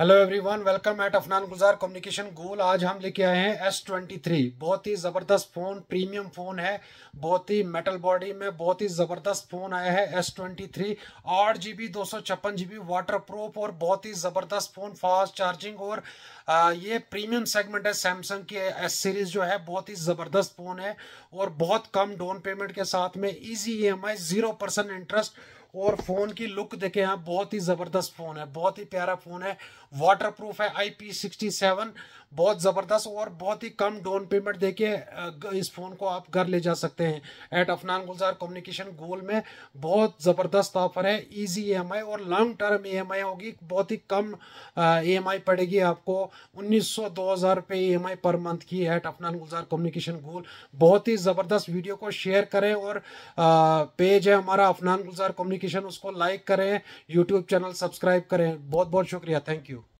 hello everyone welcome at Afnan Gulzar communication गोल आज हम लेके आए हैं एस ट्वेंटी थ्री बहुत ही ज़बरदस्त फ़ोन प्रीमियम फ़ोन है बहुत ही मेटल बॉडी में बहुत ही ज़बरदस्त फ़ोन आया है एस ट्वेंटी थ्री आठ जी बी दो सौ छप्पन जी बी वाटर प्रूफ और बहुत ही ज़बरदस्त फ़ोन फास्ट चार्जिंग और आ, ये प्रीमियम सेगमेंट है सैमसंग की एस सीरीज़ जो है बहुत ही ज़बरदस्त फ़ोन है और बहुत कम डाउन पेमेंट के साथ में easy E M I zero percent interest और फ़ोन की लुक देखें आप बहुत ही ज़बरदस्त फ़ोन है बहुत ही प्यारा फ़ोन है वाटर प्रूफ है आई पी सिक्सटी सेवन बहुत ज़बरदस्त और बहुत ही कम डाउन पेमेंट देके इस फ़ोन को आप घर ले जा सकते हैं एट अफनान गुलजार कम्युनिकेशन गोल में बहुत ज़बरदस्त ऑफर है ईजी ई e और लॉन्ग टर्म ई होगी बहुत ही कम ई e पड़ेगी आपको उन्नीस सौ दो हज़ार रुपये ई पर मंथ की एट अफनान गुलजार कम्युनिकेशन गोल बहुत ही ज़बरदस्त वीडियो को शेयर करें और पेज है हमारा अफनान गुलजार कम्युनिकेशन उसको लाइक करें यूट्यूब चैनल सब्सक्राइब करें बहुत बहुत शुक्रिया थैंक यू